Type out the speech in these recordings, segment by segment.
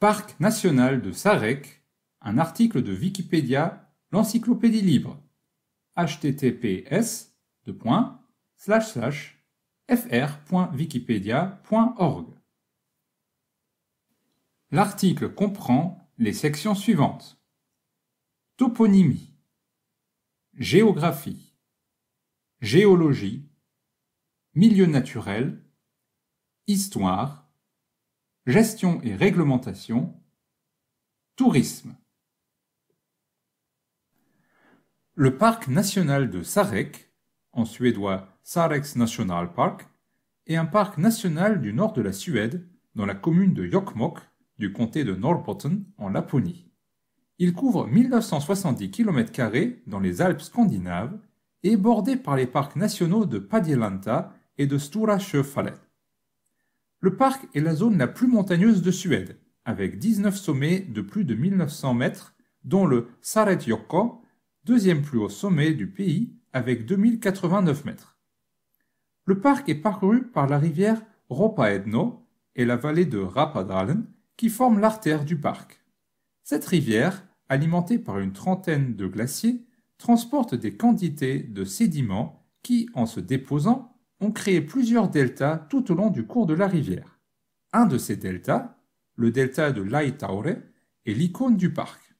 Parc national de Sarek, un article de Wikipédia, l'encyclopédie libre. https fr.wikipedia.org. L'article comprend les sections suivantes. Toponymie, géographie, géologie, milieu naturel, histoire, gestion et réglementation, tourisme. Le parc national de Sarek, en suédois Sareks National Park, est un parc national du nord de la Suède, dans la commune de Jokkmokk, du comté de Norrbotten, en Laponie. Il couvre 1970 km dans les Alpes scandinaves et est bordé par les parcs nationaux de Padjelanta et de Stora Sjöfallet. Le parc est la zone la plus montagneuse de Suède, avec 19 sommets de plus de 1900 mètres, dont le Saretjokko, deuxième plus haut sommet du pays, avec 2089 mètres. Le parc est parcouru par la rivière Ropaedno et la vallée de Rapadalen, qui forment l'artère du parc. Cette rivière, alimentée par une trentaine de glaciers, transporte des quantités de sédiments qui, en se déposant, ont créé plusieurs deltas tout au long du cours de la rivière. Un de ces deltas, le delta de l'Aitaure, est l'icône du parc.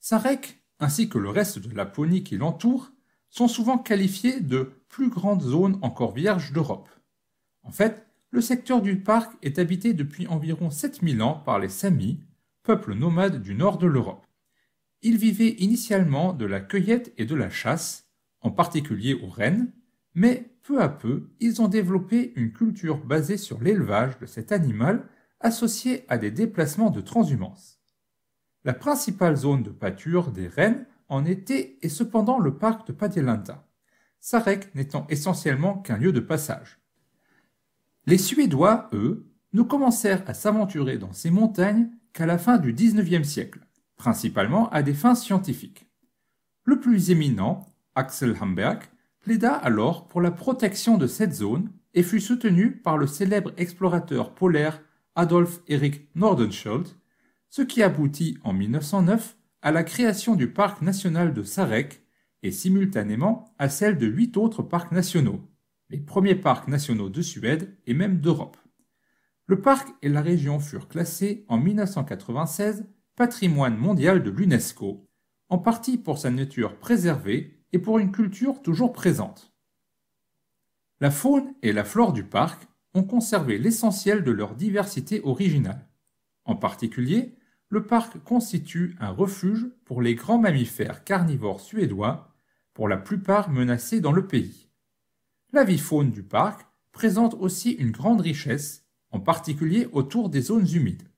Sarek, ainsi que le reste de Laponie qui l'entoure, sont souvent qualifiés de plus grandes zones encore vierges d'Europe. En fait, le secteur du parc est habité depuis environ 7000 ans par les Samis, peuple nomade du nord de l'Europe. Ils vivaient initialement de la cueillette et de la chasse, en particulier aux rennes, mais peu à peu, ils ont développé une culture basée sur l'élevage de cet animal associée à des déplacements de transhumance. La principale zone de pâture des rennes en été est cependant le parc de Padjelanta, Sarek n'étant essentiellement qu'un lieu de passage. Les Suédois, eux, ne commencèrent à s'aventurer dans ces montagnes qu'à la fin du XIXe siècle, principalement à des fins scientifiques. Le plus éminent, Axel Hamberg, plaida alors pour la protection de cette zone et fut soutenu par le célèbre explorateur polaire Adolf Erik Nordenskjöld, ce qui aboutit en 1909 à la création du parc national de Sarek et simultanément à celle de huit autres parcs nationaux, les premiers parcs nationaux de Suède et même d'Europe. Le parc et la région furent classés en 1996 patrimoine mondial de l'UNESCO, en partie pour sa nature préservée et pour une culture toujours présente. La faune et la flore du parc ont conservé l'essentiel de leur diversité originale. En particulier, le parc constitue un refuge pour les grands mammifères carnivores suédois, pour la plupart menacés dans le pays. La vie faune du parc présente aussi une grande richesse, en particulier autour des zones humides.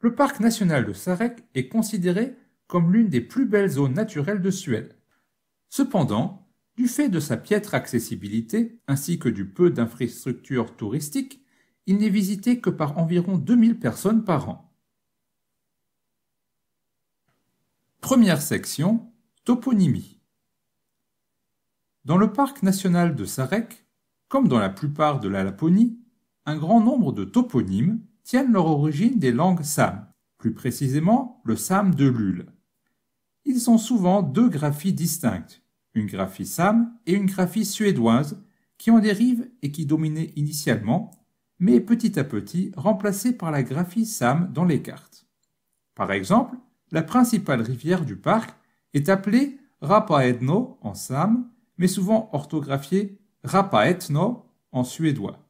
Le parc national de Sarek est considéré comme l'une des plus belles zones naturelles de Suède. Cependant, du fait de sa piètre accessibilité ainsi que du peu d'infrastructures touristiques, il n'est visité que par environ 2000 personnes par an. Première section, toponymie. Dans le parc national de Sarek, comme dans la plupart de la Laponie, un grand nombre de toponymes tiennent leur origine des langues Sam, plus précisément le Sam de Lule ils ont souvent deux graphies distinctes, une graphie SAM et une graphie suédoise, qui en dérive et qui dominaient initialement, mais petit à petit remplacées par la graphie SAM dans les cartes. Par exemple, la principale rivière du parc est appelée Rapaetno en SAM, mais souvent orthographiée Rapaetno en suédois.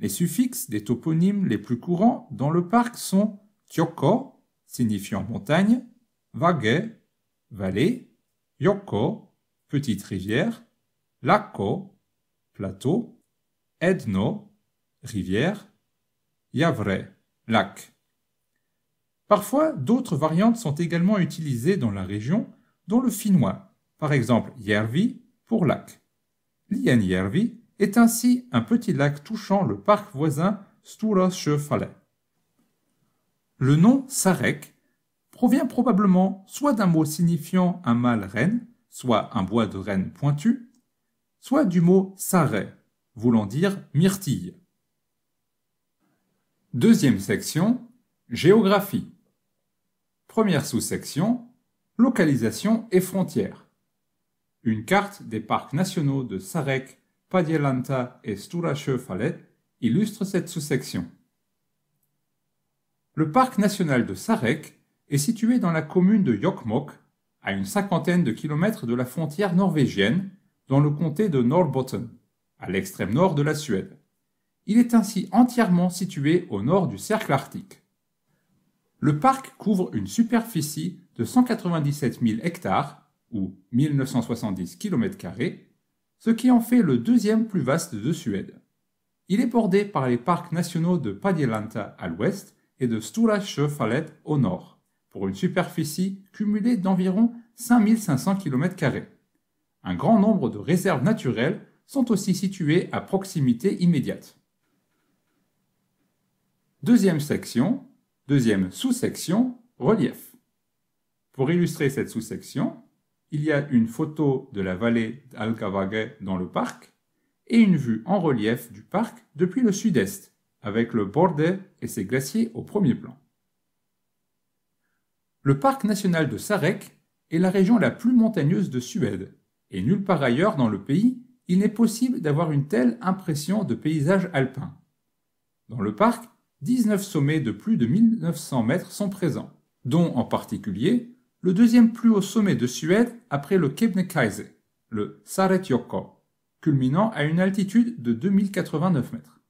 Les suffixes des toponymes les plus courants dans le parc sont Tjoko, signifiant montagne, Vage, vallée, Yoko, petite rivière, Lako, plateau, Edno, rivière, Yavre, lac. Parfois, d'autres variantes sont également utilisées dans la région, dont le finnois, par exemple yervi pour lac. yervi est ainsi un petit lac touchant le parc voisin Sturasjöfallet. Le nom Sarek provient probablement soit d'un mot signifiant un mâle renne, soit un bois de renne pointu, soit du mot sarret, voulant dire myrtille. Deuxième section, géographie. Première sous-section, localisation et frontières. Une carte des parcs nationaux de Sarek, Padjelanta et Sturache illustre cette sous-section. Le parc national de Sarek est situé dans la commune de Jokkmokk, à une cinquantaine de kilomètres de la frontière norvégienne, dans le comté de Norrbotten, à l'extrême nord de la Suède. Il est ainsi entièrement situé au nord du cercle arctique. Le parc couvre une superficie de 197 000 hectares, ou 1970 km, ce qui en fait le deuxième plus vaste de Suède. Il est bordé par les parcs nationaux de Padjelanta à l'ouest et de Sjöfallet au nord pour une superficie cumulée d'environ 5500 km. Un grand nombre de réserves naturelles sont aussi situées à proximité immédiate. Deuxième section, deuxième sous-section, relief. Pour illustrer cette sous-section, il y a une photo de la vallée d'Alcavague dans le parc et une vue en relief du parc depuis le sud-est, avec le Bordet et ses glaciers au premier plan. Le parc national de Sarek est la région la plus montagneuse de Suède, et nulle part ailleurs dans le pays il n'est possible d'avoir une telle impression de paysage alpin. Dans le parc, 19 sommets de plus de 1900 mètres sont présents, dont en particulier le deuxième plus haut sommet de Suède après le Kebnekaise, le Saretjoko, culminant à une altitude de 2089 mètres.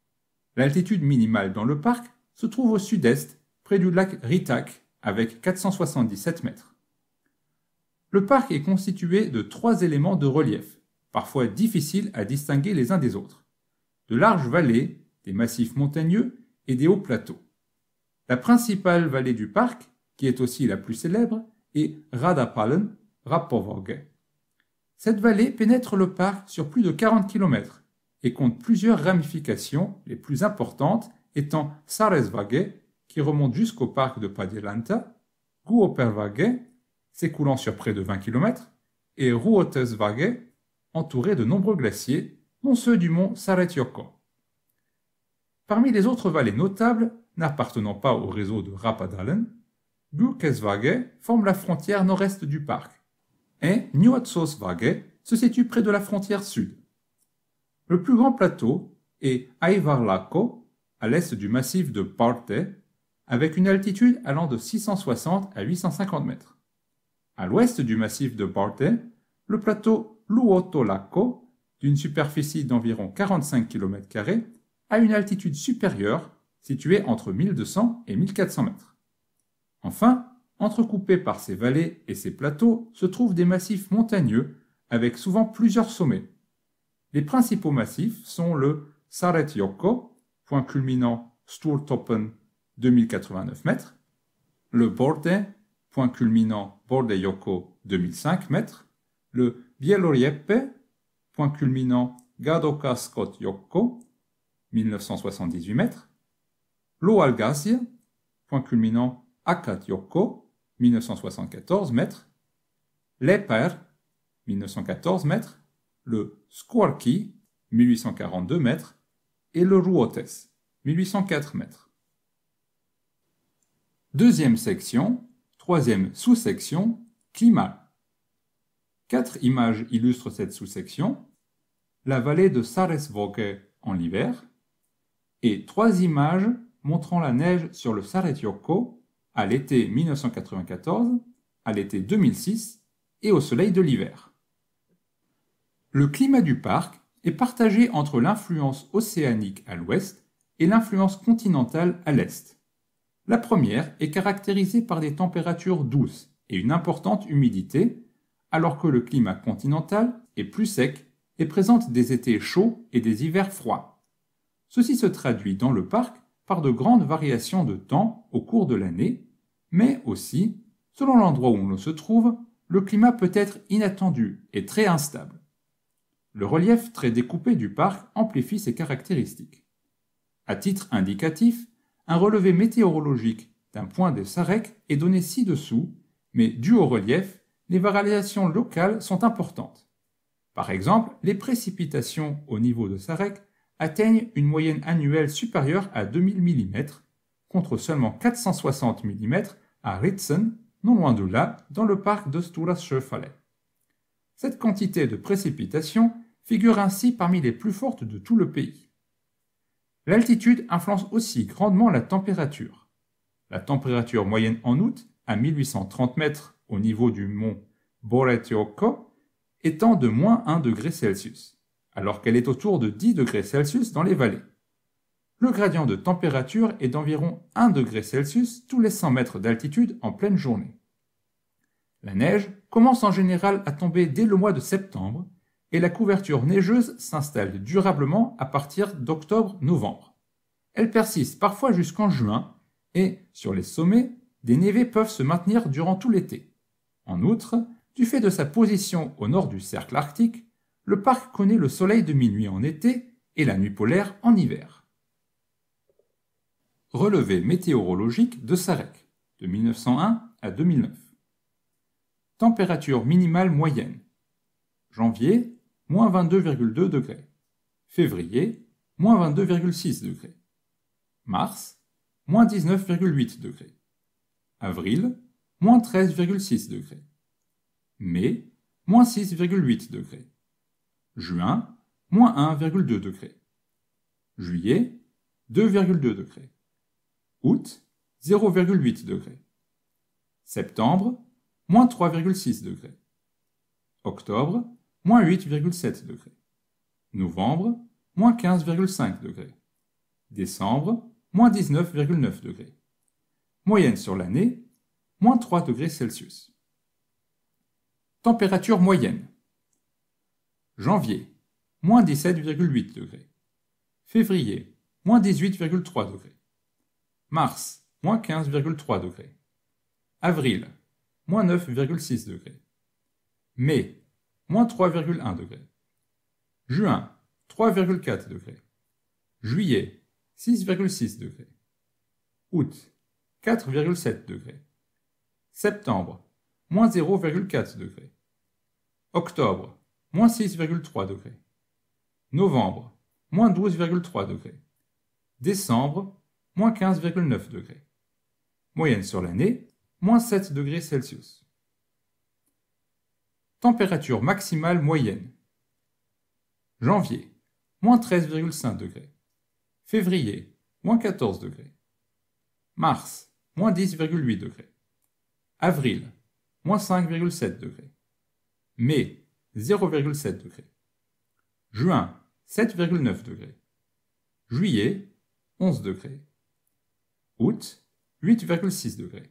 L'altitude minimale dans le parc se trouve au sud-est, près du lac Ritak, avec 477 mètres. Le parc est constitué de trois éléments de relief, parfois difficiles à distinguer les uns des autres. De larges vallées, des massifs montagneux et des hauts plateaux. La principale vallée du parc, qui est aussi la plus célèbre, est Radapalen, Rapovorge. Cette vallée pénètre le parc sur plus de 40 km et compte plusieurs ramifications, les plus importantes étant Saresvage, qui remonte jusqu'au parc de Padiranta, Guoperwage, s'écoulant sur près de 20 km, et Ruotesvage, entouré de nombreux glaciers, dont ceux du mont Saretioko. Parmi les autres vallées notables, n'appartenant pas au réseau de Rapadalen, Gukesvage forme la frontière nord-est du parc, et Nyotsosvage se situe près de la frontière sud. Le plus grand plateau est Aivarlako, à l'est du massif de Parte, avec une altitude allant de 660 à 850 mètres. À l'ouest du massif de Barthe, le plateau Luotolako, d'une superficie d'environ 45 km, a une altitude supérieure située entre 1200 et 1400 mètres. Enfin, entrecoupés par ces vallées et ces plateaux se trouvent des massifs montagneux avec souvent plusieurs sommets. Les principaux massifs sont le Saretioko, point culminant Sturtoppen 2089 mètres, le Borde, point culminant Borde Yoko 2005 mètres, le Bielorieppe, point culminant Gadoka Scott Yoko 1978 mètres, l'Oalgazie, point culminant Akat Yoko 1974 mètres, l'Eper 1914 mètres, le Squarki 1842 mètres et le Ruotes 1804 mètres. Deuxième section, troisième sous-section, climat. Quatre images illustrent cette sous-section. La vallée de Saresvoke en l'hiver et trois images montrant la neige sur le saret à l'été 1994, à l'été 2006 et au soleil de l'hiver. Le climat du parc est partagé entre l'influence océanique à l'ouest et l'influence continentale à l'est. La première est caractérisée par des températures douces et une importante humidité, alors que le climat continental est plus sec et présente des étés chauds et des hivers froids. Ceci se traduit dans le parc par de grandes variations de temps au cours de l'année, mais aussi, selon l'endroit où l'on se trouve, le climat peut être inattendu et très instable. Le relief très découpé du parc amplifie ces caractéristiques. À titre indicatif, un relevé météorologique d'un point de Sarek est donné ci-dessous, mais dû au relief, les variations locales sont importantes. Par exemple, les précipitations au niveau de Sarek atteignent une moyenne annuelle supérieure à 2000 mm, contre seulement 460 mm à Ritzen, non loin de là, dans le parc de Stura Cette quantité de précipitations figure ainsi parmi les plus fortes de tout le pays. L'altitude influence aussi grandement la température. La température moyenne en août, à 1830 mètres au niveau du mont Boretioko, étant de moins 1 degré Celsius, alors qu'elle est autour de 10 degrés Celsius dans les vallées. Le gradient de température est d'environ 1 degré Celsius tous les 100 mètres d'altitude en pleine journée. La neige commence en général à tomber dès le mois de septembre et la couverture neigeuse s'installe durablement à partir d'octobre-novembre. Elle persiste parfois jusqu'en juin et, sur les sommets, des névés peuvent se maintenir durant tout l'été. En outre, du fait de sa position au nord du cercle arctique, le parc connaît le soleil de minuit en été et la nuit polaire en hiver. Relevé météorologique de Sarek, de 1901 à 2009. Température minimale moyenne. Janvier, moins 22,2 degrés. Février, moins 22,6 degrés. Mars, moins 19,8 degrés. Avril, moins 13,6 degrés. Mai, moins 6,8 degrés. Juin, moins 1,2 degrés. Juillet, 2,2 degrés. Août, 0,8 degrés. Septembre, moins 3,6 degrés. Octobre, moins 8,7 degrés. Novembre, moins 15,5 degrés. Décembre, moins 19,9 degrés. Moyenne sur l'année, moins 3 degrés Celsius. Température moyenne. Janvier, moins 17,8 degrés. Février, moins 18,3 degrés. Mars, moins 15,3 degrés. Avril, moins 9,6 degrés. Mai, moins 3,1 degrés. Juin, 3,4 degrés. Juillet, 6,6 degrés. Août, 4,7 degrés. Septembre, moins 0,4 degrés. Octobre, moins 6,3 degrés. Novembre, moins 12,3 degrés. Décembre, moins 15,9 degrés. Moyenne sur l'année, moins 7 degrés Celsius. Température maximale moyenne. Janvier, moins 13,5 degrés. Février, moins 14 degrés. Mars, moins 10,8 degrés. Avril, moins 5,7 degrés. Mai, 0,7 degrés. Juin, 7,9 degrés. Juillet, 11 degrés. Août, 8,6 degrés.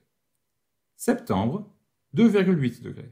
Septembre, 2,8 degrés.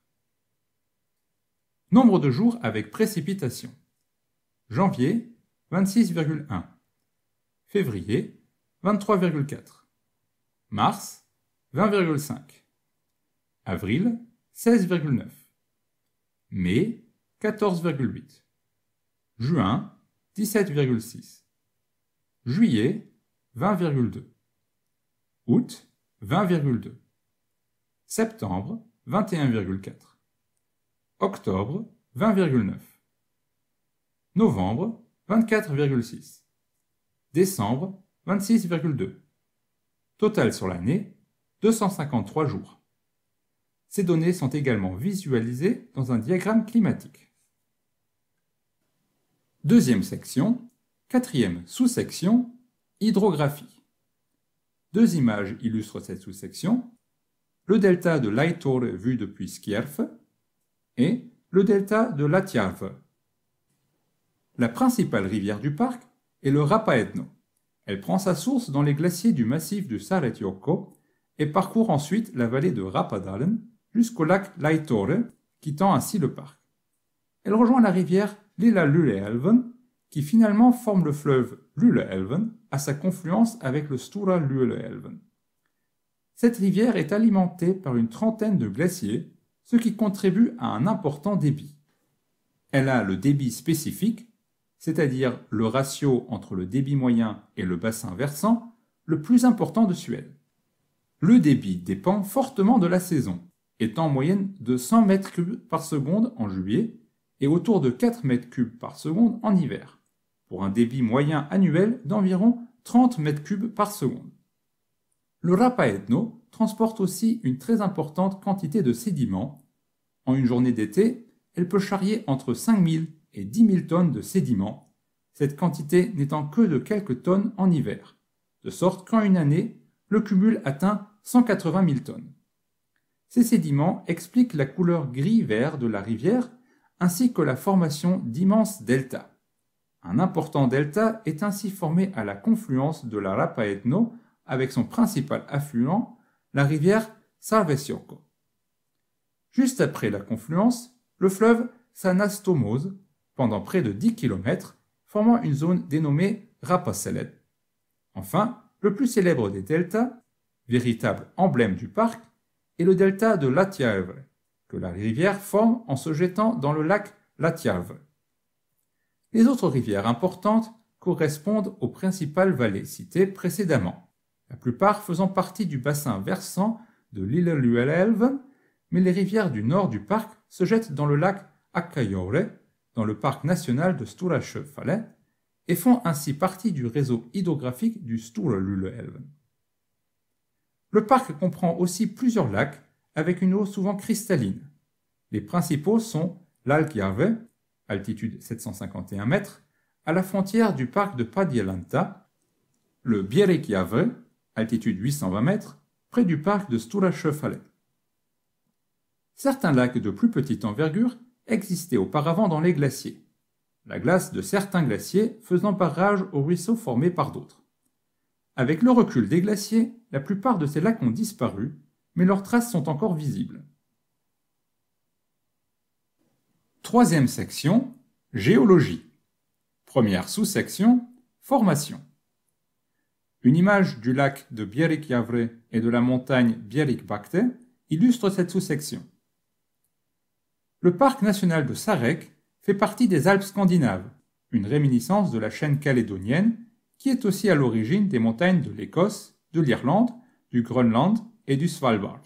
Nombre de jours avec précipitation. Janvier, 26,1. Février, 23,4. Mars, 20,5. Avril, 16,9. Mai, 14,8. Juin, 17,6. Juillet, 20,2. Août, 20,2. Septembre, 21,4. Octobre, 20,9. Novembre, 24,6. Décembre, 26,2. Total sur l'année, 253 jours. Ces données sont également visualisées dans un diagramme climatique. Deuxième section, quatrième sous-section, hydrographie. Deux images illustrent cette sous-section. Le delta de Lightour vu depuis Skierf et le delta de l'Atiave. La principale rivière du parc est le Rapaedno. Elle prend sa source dans les glaciers du massif du Saretjoko et parcourt ensuite la vallée de Rapadalen jusqu'au lac Laitore, quittant ainsi le parc. Elle rejoint la rivière Lila-Lulehelven qui finalement forme le fleuve Lulehelven à sa confluence avec le Stura lulehelven Cette rivière est alimentée par une trentaine de glaciers ce qui contribue à un important débit. Elle a le débit spécifique, c'est-à-dire le ratio entre le débit moyen et le bassin versant, le plus important de Suède. Le débit dépend fortement de la saison, étant en moyenne de 100 m3 par seconde en juillet et autour de 4 m3 par seconde en hiver, pour un débit moyen annuel d'environ 30 m3 par seconde. Le Rapaedno transporte aussi une très importante quantité de sédiments une journée d'été, elle peut charrier entre 5000 et 10 000 tonnes de sédiments, cette quantité n'étant que de quelques tonnes en hiver, de sorte qu'en une année, le cumul atteint 180 000 tonnes. Ces sédiments expliquent la couleur gris-vert de la rivière ainsi que la formation d'immenses deltas. Un important delta est ainsi formé à la confluence de la Rapaetno avec son principal affluent, la rivière Sarvesioco. Juste après la confluence, le fleuve s'anastomose pendant près de 10 km, formant une zone dénommée Rapacelette. Enfin, le plus célèbre des deltas, véritable emblème du parc, est le delta de Latiavre, que la rivière forme en se jetant dans le lac Latiavre. Les autres rivières importantes correspondent aux principales vallées citées précédemment, la plupart faisant partie du bassin versant de l'île mais les rivières du nord du parc se jettent dans le lac Akkayore, dans le parc national de Sturashöfale, et font ainsi partie du réseau hydrographique du Sturluleälven. Le parc comprend aussi plusieurs lacs avec une eau souvent cristalline. Les principaux sont l'Alkjärve, altitude 751 mètres, à la frontière du parc de Padjelanta, le Bierekjärve, altitude 820 mètres, près du parc de Sturashöfale certains lacs de plus petite envergure existaient auparavant dans les glaciers, la glace de certains glaciers faisant barrage aux ruisseaux formés par d'autres. Avec le recul des glaciers, la plupart de ces lacs ont disparu, mais leurs traces sont encore visibles. Troisième section, géologie. Première sous-section, formation. Une image du lac de Bierik-Yavre et de la montagne Bierik-Bakte illustre cette sous-section. Le parc national de Sarek fait partie des Alpes scandinaves, une réminiscence de la chaîne calédonienne qui est aussi à l'origine des montagnes de l'Écosse, de l'Irlande, du Groenland et du Svalbard.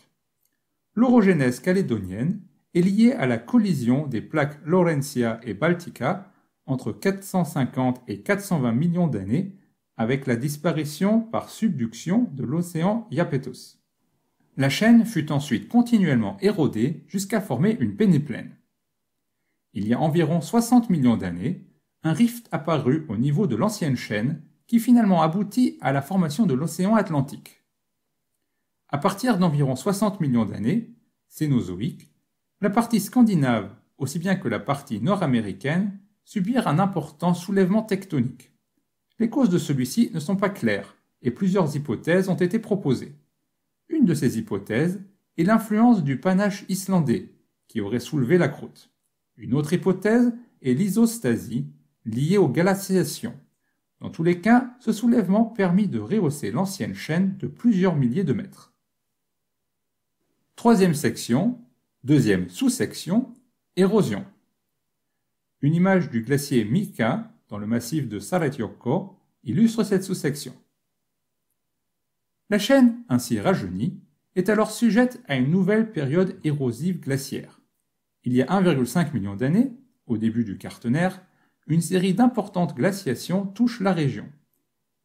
L'orogenèse calédonienne est liée à la collision des plaques Laurentia et Baltica entre 450 et 420 millions d'années avec la disparition par subduction de l'océan Yapetos. La chaîne fut ensuite continuellement érodée jusqu'à former une pénéplaine. Il y a environ 60 millions d'années, un rift apparut au niveau de l'ancienne chaîne qui finalement aboutit à la formation de l'océan Atlantique. À partir d'environ 60 millions d'années, Cénozoïque, la partie scandinave, aussi bien que la partie nord-américaine, subirent un important soulèvement tectonique. Les causes de celui-ci ne sont pas claires, et plusieurs hypothèses ont été proposées. Une de ces hypothèses est l'influence du panache islandais, qui aurait soulevé la croûte. Une autre hypothèse est l'isostasie, liée aux glaciations. Dans tous les cas, ce soulèvement permit de rehausser l'ancienne chaîne de plusieurs milliers de mètres. Troisième section, deuxième sous-section, érosion. Une image du glacier Mika dans le massif de Saretjoko illustre cette sous-section. La chaîne, ainsi rajeunie, est alors sujette à une nouvelle période érosive glaciaire. Il y a 1,5 million d'années, au début du Quaternaire, une série d'importantes glaciations touche la région.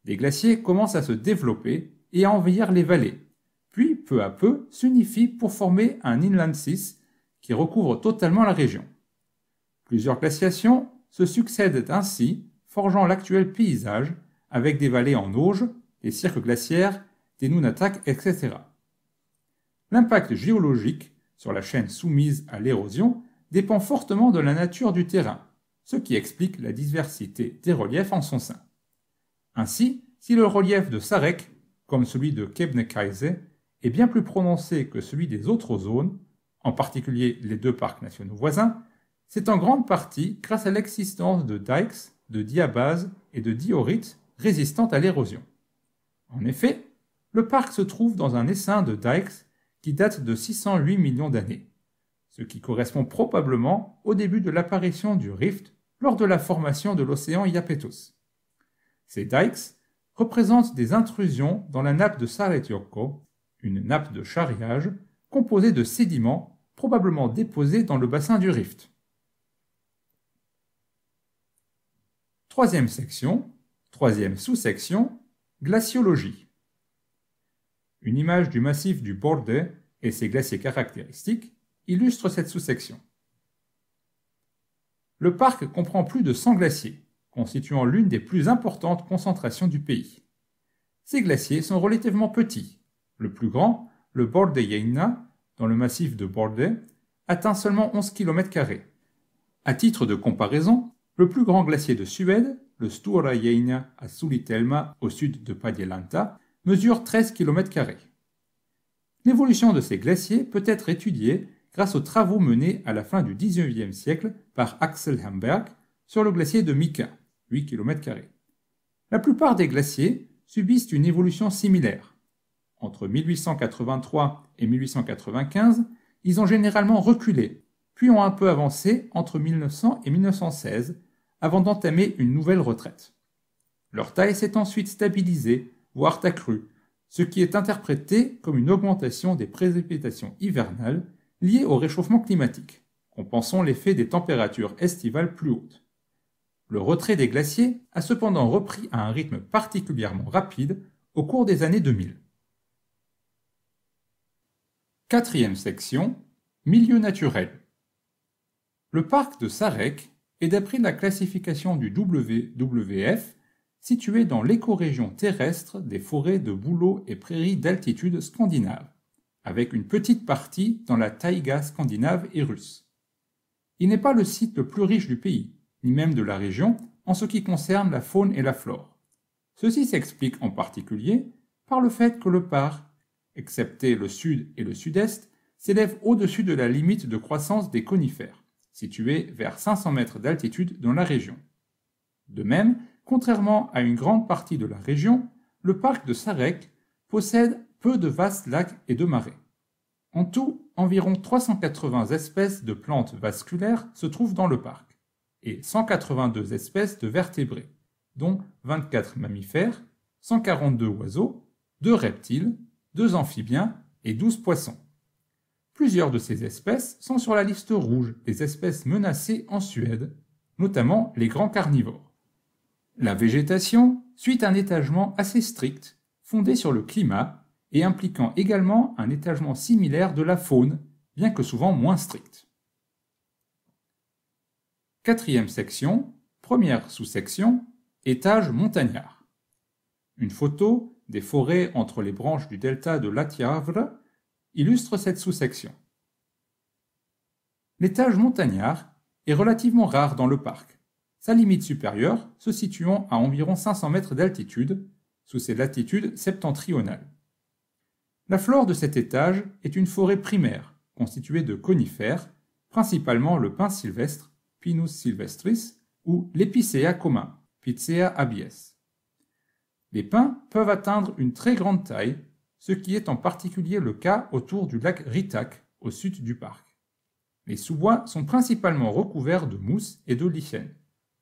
Les glaciers commencent à se développer et à envahir les vallées, puis peu à peu s'unifient pour former un Inland 6 qui recouvre totalement la région. Plusieurs glaciations se succèdent ainsi, forgeant l'actuel paysage, avec des vallées en auge, des cirques glaciaires des Nunatak, etc. L'impact géologique sur la chaîne soumise à l'érosion dépend fortement de la nature du terrain, ce qui explique la diversité des reliefs en son sein. Ainsi, si le relief de Sarek, comme celui de Kebnekaise, est bien plus prononcé que celui des autres zones, en particulier les deux parcs nationaux voisins, c'est en grande partie grâce à l'existence de dikes, de diabases et de diorites résistantes à l'érosion. En effet, le parc se trouve dans un essaim de dikes qui date de 608 millions d'années, ce qui correspond probablement au début de l'apparition du rift lors de la formation de l'océan Iapetus. Ces dikes représentent des intrusions dans la nappe de Saretioko, une nappe de charriage composée de sédiments probablement déposés dans le bassin du rift. Troisième section, troisième sous-section, glaciologie. Une image du massif du Borde et ses glaciers caractéristiques illustre cette sous-section. Le parc comprend plus de 100 glaciers, constituant l'une des plus importantes concentrations du pays. Ces glaciers sont relativement petits. Le plus grand, le Borde Jeina, dans le massif de Borde, atteint seulement 11 km. À titre de comparaison, le plus grand glacier de Suède, le Stora Jeina à Sulitelma au sud de Padjelanta, mesure 13 km. L'évolution de ces glaciers peut être étudiée grâce aux travaux menés à la fin du XIXe siècle par Axel Hamberg sur le glacier de Mika, 8 km. La plupart des glaciers subissent une évolution similaire. Entre 1883 et 1895, ils ont généralement reculé, puis ont un peu avancé entre 1900 et 1916, avant d'entamer une nouvelle retraite. Leur taille s'est ensuite stabilisée voire accrue, ce qui est interprété comme une augmentation des précipitations hivernales liées au réchauffement climatique, compensant l'effet des températures estivales plus hautes. Le retrait des glaciers a cependant repris à un rythme particulièrement rapide au cours des années 2000. Quatrième section, milieu naturel. Le parc de Sarek est d'après la classification du WWF situé dans l'écorégion terrestre des forêts de bouleaux et prairies d'altitude scandinave, avec une petite partie dans la taïga scandinave et russe. Il n'est pas le site le plus riche du pays, ni même de la région, en ce qui concerne la faune et la flore. Ceci s'explique en particulier par le fait que le parc, excepté le sud et le sud-est, s'élève au-dessus de la limite de croissance des conifères, située vers 500 mètres d'altitude dans la région. De même, Contrairement à une grande partie de la région, le parc de Sarek possède peu de vastes lacs et de marais. En tout, environ 380 espèces de plantes vasculaires se trouvent dans le parc et 182 espèces de vertébrés, dont 24 mammifères, 142 oiseaux, 2 reptiles, 2 amphibiens et 12 poissons. Plusieurs de ces espèces sont sur la liste rouge des espèces menacées en Suède, notamment les grands carnivores. La végétation suit un étagement assez strict, fondé sur le climat, et impliquant également un étagement similaire de la faune, bien que souvent moins strict. Quatrième section, première sous-section, étage montagnard. Une photo des forêts entre les branches du delta de l'Atiavre illustre cette sous-section. L'étage montagnard est relativement rare dans le parc, sa limite supérieure se situant à environ 500 mètres d'altitude, sous ses latitudes septentrionales. La flore de cet étage est une forêt primaire, constituée de conifères, principalement le pin sylvestre, Pinus sylvestris, ou l'épicéa commun, Picea abies. Les pins peuvent atteindre une très grande taille, ce qui est en particulier le cas autour du lac Ritak, au sud du parc. Les sous-bois sont principalement recouverts de mousse et de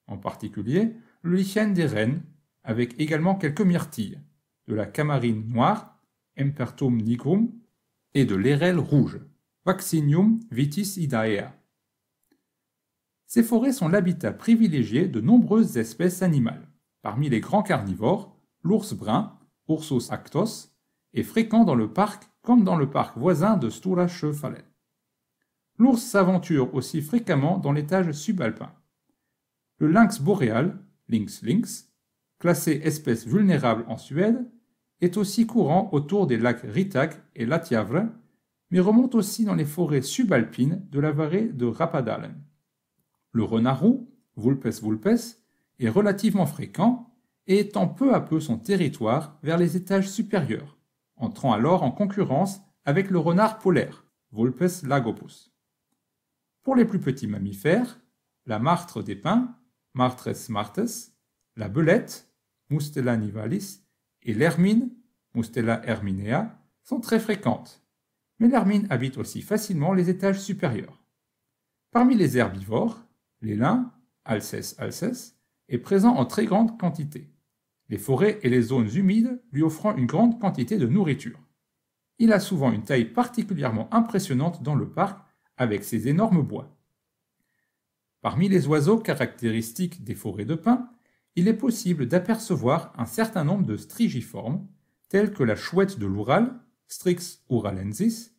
en particulier le lichen des rennes, avec également quelques myrtilles, de la camarine noire, Empertum nigrum, et de l'érel rouge, Vaccinium vitis idaea. Ces forêts sont l'habitat privilégié de nombreuses espèces animales. Parmi les grands carnivores, l'ours brun, Ursus actos, est fréquent dans le parc comme dans le parc voisin de Stura Fallen. L'ours s'aventure aussi fréquemment dans l'étage subalpin le lynx boréal, lynx lynx, classé espèce vulnérable en Suède, est aussi courant autour des lacs Ritak et Latiavre, mais remonte aussi dans les forêts subalpines de la vallée de Rapadalen. Le renard roux, Vulpes vulpes, est relativement fréquent et étend peu à peu son territoire vers les étages supérieurs, entrant alors en concurrence avec le renard polaire, Vulpes lagopus. Pour les plus petits mammifères, la martre des pins, Martres Martes, la Belette, Mustela nivalis, et l'hermine, Mustela herminea, sont très fréquentes, mais l'hermine habite aussi facilement les étages supérieurs. Parmi les herbivores, les Alces alces, est présent en très grande quantité, les forêts et les zones humides lui offrant une grande quantité de nourriture. Il a souvent une taille particulièrement impressionnante dans le parc avec ses énormes bois. Parmi les oiseaux caractéristiques des forêts de pins, il est possible d'apercevoir un certain nombre de strigiformes, tels que la chouette de l'Oural, Strix uralensis,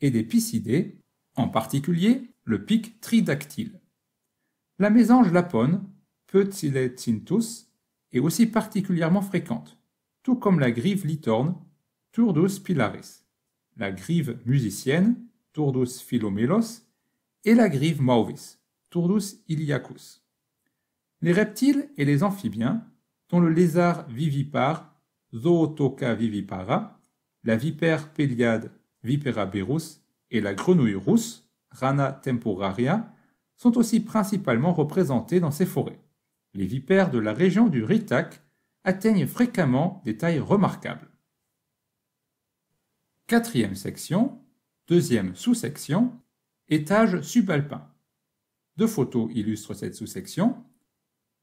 et des piscidés, en particulier le pic tridactyle. La mésange lapone, est aussi particulièrement fréquente, tout comme la grive litorne, Turdus pilaris, la grive musicienne, Turdus philomelos, et la grive mauvis. Les reptiles et les amphibiens, dont le lézard vivipare, Zootoca vivipara, la vipère péliade Vipera berus et la grenouille rousse, Rana temporaria, sont aussi principalement représentés dans ces forêts. Les vipères de la région du Ritak atteignent fréquemment des tailles remarquables. Quatrième section, deuxième sous-section, étage subalpin. Deux photos illustrent cette sous-section.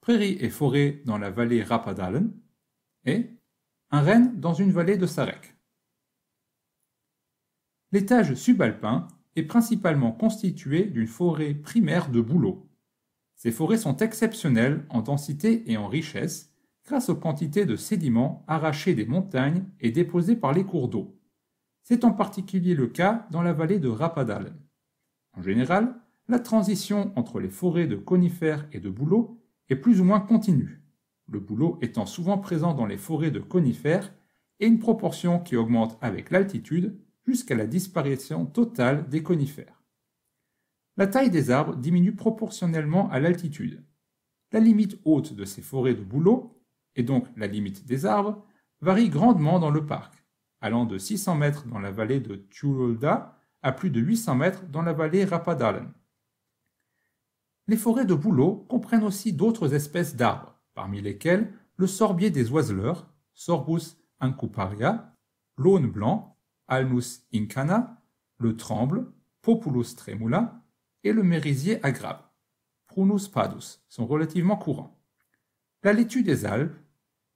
Prairies et forêts dans la vallée Rapadalen et un renne dans une vallée de Sarek. L'étage subalpin est principalement constitué d'une forêt primaire de bouleaux. Ces forêts sont exceptionnelles en densité et en richesse grâce aux quantités de sédiments arrachés des montagnes et déposés par les cours d'eau. C'est en particulier le cas dans la vallée de Rapadalen. En général, la transition entre les forêts de conifères et de bouleaux est plus ou moins continue, le bouleau étant souvent présent dans les forêts de conifères et une proportion qui augmente avec l'altitude jusqu'à la disparition totale des conifères. La taille des arbres diminue proportionnellement à l'altitude. La limite haute de ces forêts de bouleaux, et donc la limite des arbres, varie grandement dans le parc, allant de 600 mètres dans la vallée de Tjulolda à plus de 800 mètres dans la vallée Rapadalen. Les forêts de bouleau comprennent aussi d'autres espèces d'arbres, parmi lesquelles le sorbier des oiseleurs, Sorbus incuparia, l'aune blanc, Alnus incana, le tremble, Populus tremula et le mérisier agrabe, Prunus padus, sont relativement courants. La laitue des Alpes,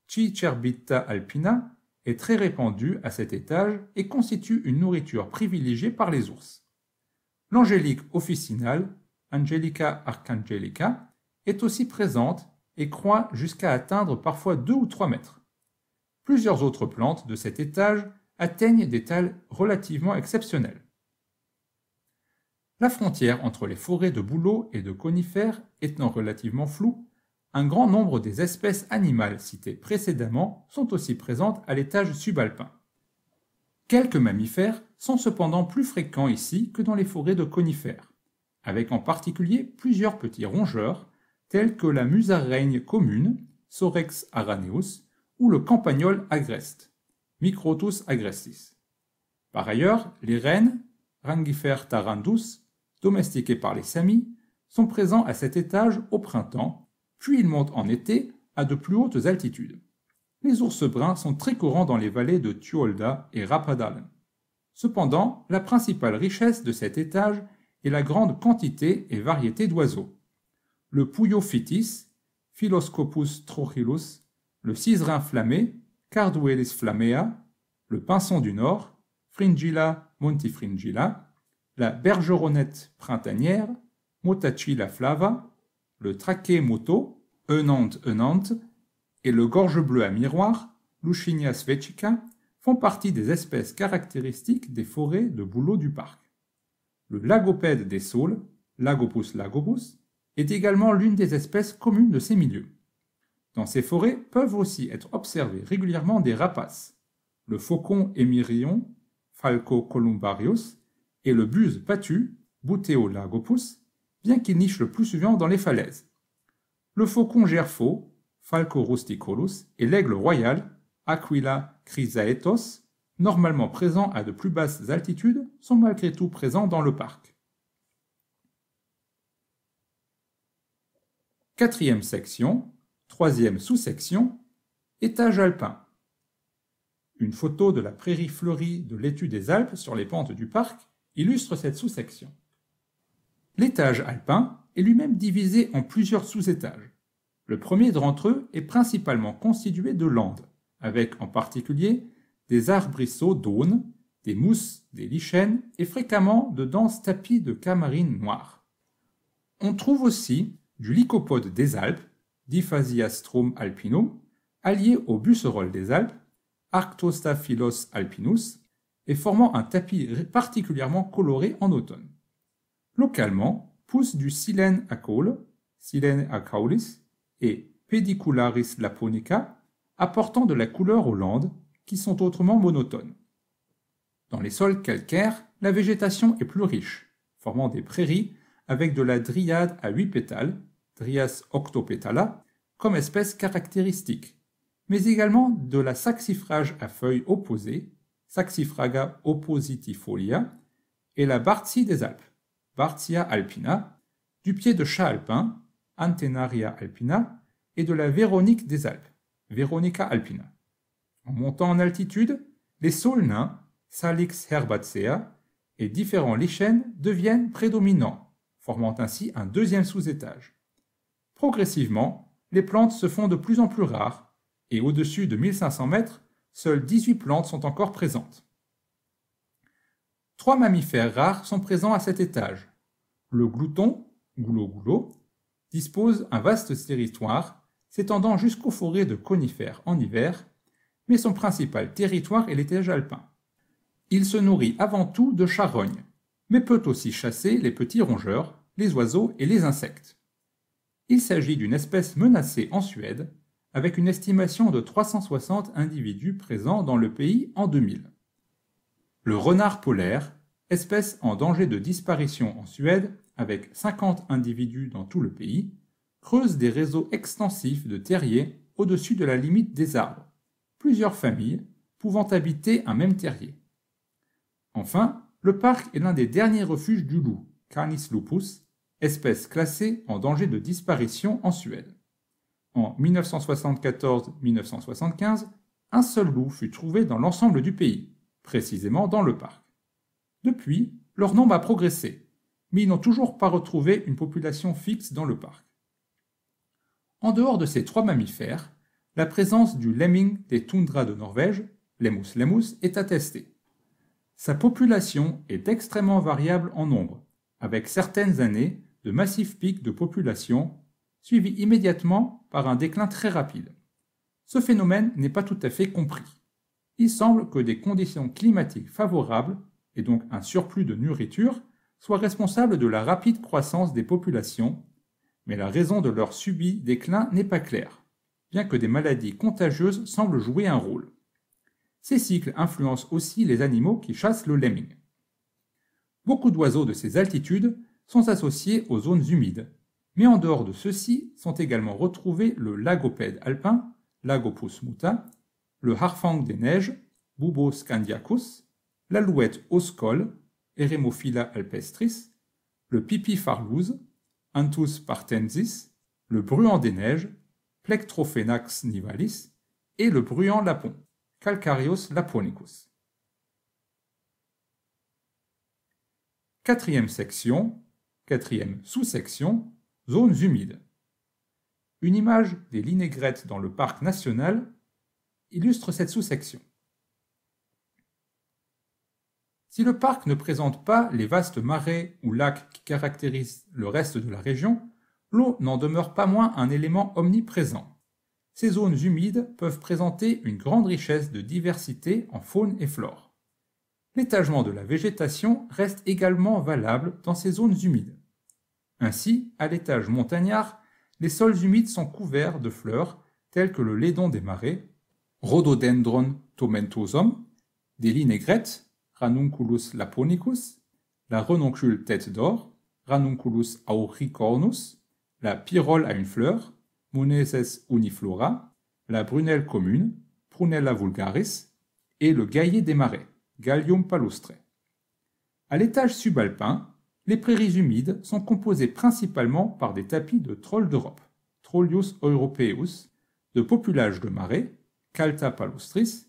Cicerbita alpina, est très répandue à cet étage et constitue une nourriture privilégiée par les ours. L'angélique officinale Angelica Archangelica, est aussi présente et croît jusqu'à atteindre parfois 2 ou 3 mètres. Plusieurs autres plantes de cet étage atteignent des tailles relativement exceptionnelles. La frontière entre les forêts de bouleaux et de conifères étant relativement floue, un grand nombre des espèces animales citées précédemment sont aussi présentes à l'étage subalpin. Quelques mammifères sont cependant plus fréquents ici que dans les forêts de conifères avec en particulier plusieurs petits rongeurs, tels que la musaraigne commune, Sorex araneus, ou le campagnol agreste, Microtus agrestis. Par ailleurs, les rennes, Rangifer tarandus, domestiqués par les Samis, sont présents à cet étage au printemps, puis ils montent en été à de plus hautes altitudes. Les ours bruns sont très courants dans les vallées de Tuolda et Rapadalen. Cependant, la principale richesse de cet étage la grande quantité et variété d'oiseaux. Le Pouillophytis, Philoscopus trochilus, le ciserin flammé, Carduelis flammea, le pinson du nord, Fringilla montifringilla, la bergeronnette printanière, Motacilla flava, le traquet moto, Enante enante, et le gorge bleu à miroir, Luchinia svecica, font partie des espèces caractéristiques des forêts de bouleau du parc. Le lagopède des saules, Lagopus lagopus, est également l'une des espèces communes de ces milieux. Dans ces forêts peuvent aussi être observés régulièrement des rapaces, le faucon émirion, Falco columbarius, et le buse battu, Buteo lagopus, bien qu'il niche le plus souvent dans les falaises. Le faucon gerfo, Falco rusticolus, et l'aigle royal, Aquila chrysaetos, normalement présents à de plus basses altitudes, sont malgré tout présents dans le parc. Quatrième section, troisième sous-section, étage alpin. Une photo de la prairie fleurie de l'étude des Alpes sur les pentes du parc illustre cette sous-section. L'étage alpin est lui-même divisé en plusieurs sous-étages. Le premier d'entre eux est principalement constitué de landes, avec en particulier des arbrisseaux d'aune, des mousses, des lichens et fréquemment de denses tapis de camarines noires. On trouve aussi du lycopode des Alpes, Diphasiastrum alpinum, allié au bucerol des Alpes, Arctostaphylos alpinus, et formant un tapis particulièrement coloré en automne. Localement, pousse du silène à caule, silène à et pedicularis laponica, apportant de la couleur aux landes, qui sont autrement monotones. Dans les sols calcaires, la végétation est plus riche, formant des prairies avec de la dryade à huit pétales, Dryas octopetala, comme espèce caractéristique, mais également de la saxifrage à feuilles opposées, Saxifraga oppositifolia, et la Barzie des Alpes, Bartzia alpina, du pied de chat alpin, Antenaria alpina, et de la Véronique des Alpes, Veronica alpina. En montant en altitude, les saules nains, Salix herbacea, et différents lichens deviennent prédominants, formant ainsi un deuxième sous-étage. Progressivement, les plantes se font de plus en plus rares, et au-dessus de 1500 mètres, seules 18 plantes sont encore présentes. Trois mammifères rares sont présents à cet étage. Le glouton, goulot dispose un vaste territoire s'étendant jusqu'aux forêts de conifères en hiver mais son principal territoire est l'étage alpin. Il se nourrit avant tout de charognes, mais peut aussi chasser les petits rongeurs, les oiseaux et les insectes. Il s'agit d'une espèce menacée en Suède, avec une estimation de 360 individus présents dans le pays en 2000. Le renard polaire, espèce en danger de disparition en Suède, avec 50 individus dans tout le pays, creuse des réseaux extensifs de terriers au-dessus de la limite des arbres plusieurs familles pouvant habiter un même terrier. Enfin, le parc est l'un des derniers refuges du loup, Canis lupus, espèce classée en danger de disparition en Suède. En 1974-1975, un seul loup fut trouvé dans l'ensemble du pays, précisément dans le parc. Depuis, leur nombre a progressé, mais ils n'ont toujours pas retrouvé une population fixe dans le parc. En dehors de ces trois mammifères, la présence du lemming des toundras de Norvège, Lemmus lemmus, est attestée. Sa population est extrêmement variable en nombre, avec certaines années de massifs pics de population, suivis immédiatement par un déclin très rapide. Ce phénomène n'est pas tout à fait compris. Il semble que des conditions climatiques favorables, et donc un surplus de nourriture, soient responsables de la rapide croissance des populations, mais la raison de leur subi déclin n'est pas claire bien que des maladies contagieuses semblent jouer un rôle. Ces cycles influencent aussi les animaux qui chassent le lemming. Beaucoup d'oiseaux de ces altitudes sont associés aux zones humides, mais en dehors de ceux-ci sont également retrouvés le lagopède alpin, Lagopus muta, le harfang des neiges, Bubo scandiacus, l'alouette o'scol, Eremophila alpestris, le pipi farlouse, Anthus partensis, le bruant des neiges, Plectrophenax nivalis, et le bruant lapon, Calcarius laponicus. Quatrième section, quatrième sous-section, zones humides. Une image des linégrettes dans le parc national illustre cette sous-section. Si le parc ne présente pas les vastes marais ou lacs qui caractérisent le reste de la région, l'eau n'en demeure pas moins un élément omniprésent. Ces zones humides peuvent présenter une grande richesse de diversité en faune et flore. L'étagement de la végétation reste également valable dans ces zones humides. Ainsi, à l'étage montagnard, les sols humides sont couverts de fleurs telles que le laidon des marais, Rhododendron tomentosum, des linégrettes, Ranunculus laponicus, la renoncule tête d'or, Ranunculus auricornus, la pyrole à une fleur, Moneses uniflora, la brunelle commune, Prunella vulgaris, et le Gaillet des marais, Gallium palustre. À l'étage subalpin, les prairies humides sont composées principalement par des tapis de trolls d'Europe, Trollius europaeus, de populages de marais, Calta palustris,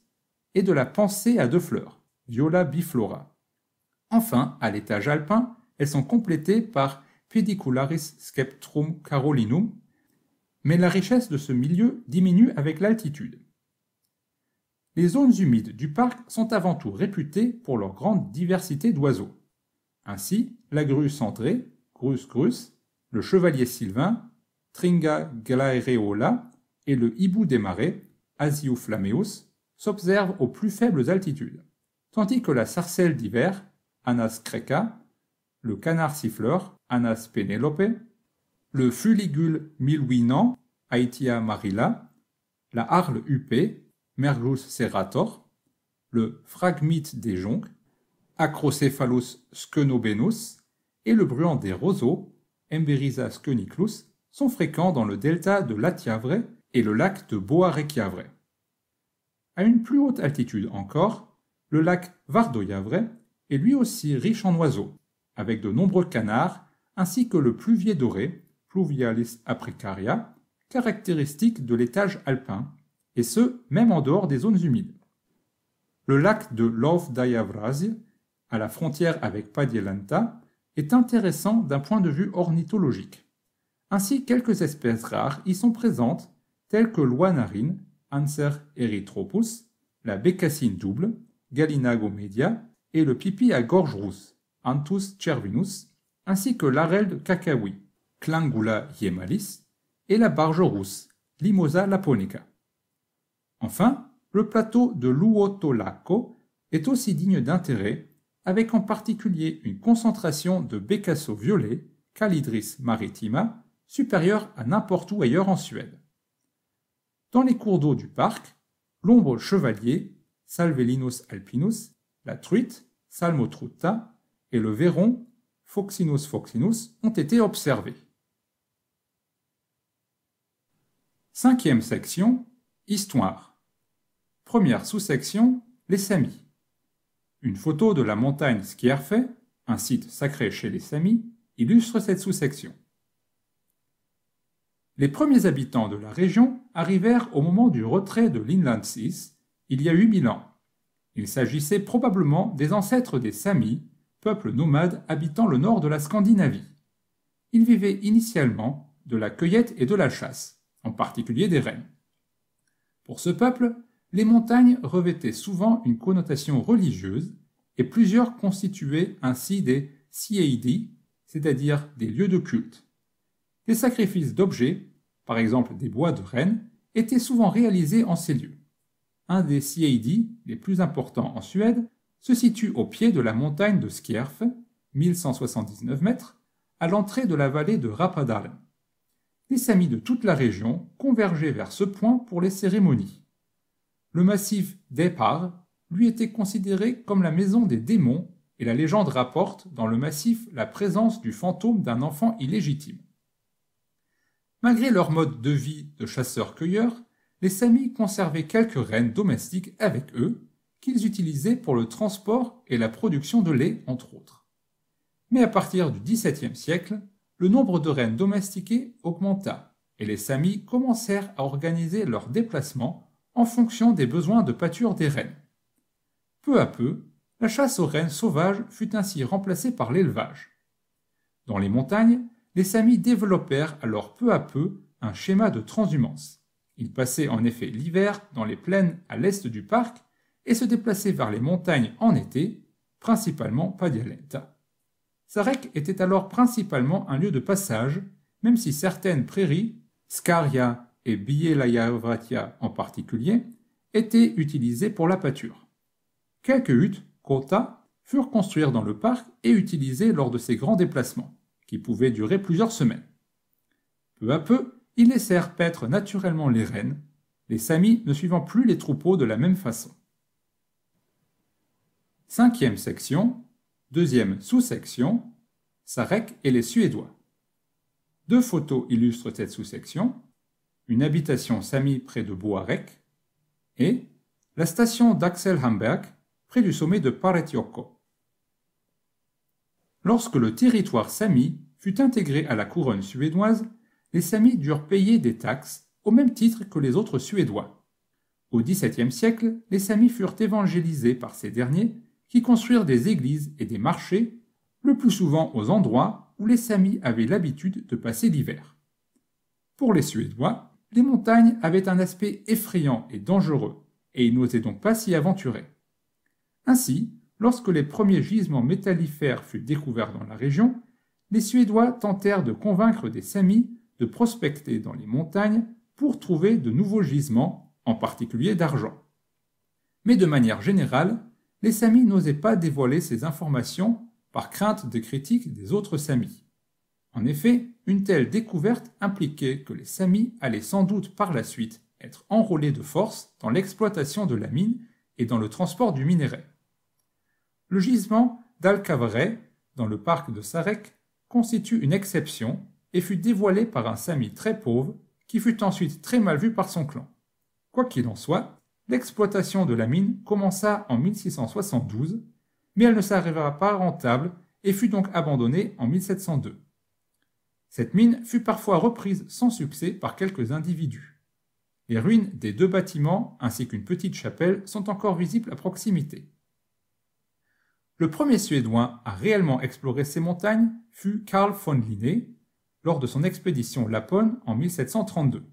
et de la pensée à deux fleurs, Viola biflora. Enfin, à l'étage alpin, elles sont complétées par Pedicularis sceptrum carolinum, mais la richesse de ce milieu diminue avec l'altitude. Les zones humides du parc sont avant tout réputées pour leur grande diversité d'oiseaux. Ainsi, la grue centrée, Grus grus, le chevalier sylvain, Tringa glaereola et le hibou des marais, flammeus s'observent aux plus faibles altitudes, tandis que la sarcelle d'hiver, Anas creca, le canard siffleur, Anas penelope, le fuligule milwinan, Aitia marilla, la harle huppée, Mergus serrator, le phragmite des joncs Acrocephalus scenobenus et le bruant des roseaux, Emberiza skeniclus sont fréquents dans le delta de l'Atiavre et le lac de Boarekiavre. À une plus haute altitude encore, le lac Vardoyavre est lui aussi riche en oiseaux avec de nombreux canards, ainsi que le pluvier doré, Pluvialis apricaria, caractéristique de l'étage alpin, et ce, même en dehors des zones humides. Le lac de lof à la frontière avec Padielanta, est intéressant d'un point de vue ornithologique. Ainsi, quelques espèces rares y sont présentes, telles que l'oanarine, Anser erythropus, la bécassine double, Galinago media et le pipi à gorge rousse. Antus cervinus, ainsi que l'arelle de Cacaoui, Clangula Yemalis, et la barge rousse, Limosa laponica. Enfin, le plateau de Luotolaco est aussi digne d'intérêt, avec en particulier une concentration de becasso Violet, Calidris maritima, supérieure à n'importe où ailleurs en Suède. Dans les cours d'eau du parc, l'ombre chevalier, Salvelinus alpinus, la truite, trutta et le verron Foxinus foxinus ont été observés. Cinquième section, Histoire. Première sous-section, les Samis. Une photo de la montagne Skiarfe, un site sacré chez les Samis, illustre cette sous-section. Les premiers habitants de la région arrivèrent au moment du retrait de l'Inland il y a 8000 ans. Il s'agissait probablement des ancêtres des Samis peuple nomade habitant le nord de la Scandinavie. Ils vivaient initialement de la cueillette et de la chasse, en particulier des rennes. Pour ce peuple, les montagnes revêtaient souvent une connotation religieuse et plusieurs constituaient ainsi des sieidi, c'est-à-dire des lieux de culte. Des sacrifices d'objets, par exemple des bois de rennes, étaient souvent réalisés en ces lieux. Un des sieidi les plus importants en Suède se situe au pied de la montagne de Skierf, 1179 mètres, à l'entrée de la vallée de Rapadalen. Les samis de toute la région convergeaient vers ce point pour les cérémonies. Le massif d'Epar lui était considéré comme la maison des démons et la légende rapporte dans le massif la présence du fantôme d'un enfant illégitime. Malgré leur mode de vie de chasseurs-cueilleurs, les Samis conservaient quelques rennes domestiques avec eux, qu'ils utilisaient pour le transport et la production de lait, entre autres. Mais à partir du XVIIe siècle, le nombre de rennes domestiquées augmenta et les Samis commencèrent à organiser leurs déplacements en fonction des besoins de pâture des rennes. Peu à peu, la chasse aux rennes sauvages fut ainsi remplacée par l'élevage. Dans les montagnes, les Samis développèrent alors peu à peu un schéma de transhumance. Ils passaient en effet l'hiver dans les plaines à l'est du parc et se déplacer vers les montagnes en été, principalement Padialenta. Sarek était alors principalement un lieu de passage, même si certaines prairies, Skaria et Bielayavratia en particulier, étaient utilisées pour la pâture. Quelques huttes, Kota, furent construites dans le parc et utilisées lors de ces grands déplacements, qui pouvaient durer plusieurs semaines. Peu à peu, ils laissèrent paître naturellement les rennes, les samis ne suivant plus les troupeaux de la même façon. Cinquième section, deuxième sous-section, Sarek et les Suédois. Deux photos illustrent cette sous-section, une habitation Sami près de Boarek et la station d'Axel près du sommet de Paretjoko. Lorsque le territoire Sami fut intégré à la couronne suédoise, les Samis durent payer des taxes au même titre que les autres Suédois. Au XVIIe siècle, les Samis furent évangélisés par ces derniers qui construirent des églises et des marchés, le plus souvent aux endroits où les Samis avaient l'habitude de passer l'hiver. Pour les Suédois, les montagnes avaient un aspect effrayant et dangereux, et ils n'osaient donc pas s'y aventurer. Ainsi, lorsque les premiers gisements métallifères furent découverts dans la région, les Suédois tentèrent de convaincre des Samis de prospecter dans les montagnes pour trouver de nouveaux gisements, en particulier d'argent. Mais de manière générale, les Samis n'osaient pas dévoiler ces informations par crainte de critiques des autres Samis. En effet, une telle découverte impliquait que les Samis allaient sans doute par la suite être enrôlés de force dans l'exploitation de la mine et dans le transport du minerai. Le gisement d'Al-Kavaray, dans le parc de Sarek, constitue une exception et fut dévoilé par un Sami très pauvre qui fut ensuite très mal vu par son clan. Quoi qu'il en soit, L'exploitation de la mine commença en 1672, mais elle ne s'arrivera pas rentable et fut donc abandonnée en 1702. Cette mine fut parfois reprise sans succès par quelques individus. Les ruines des deux bâtiments ainsi qu'une petite chapelle sont encore visibles à proximité. Le premier Suédois à réellement explorer ces montagnes fut Carl von Linné lors de son expédition lapone en 1732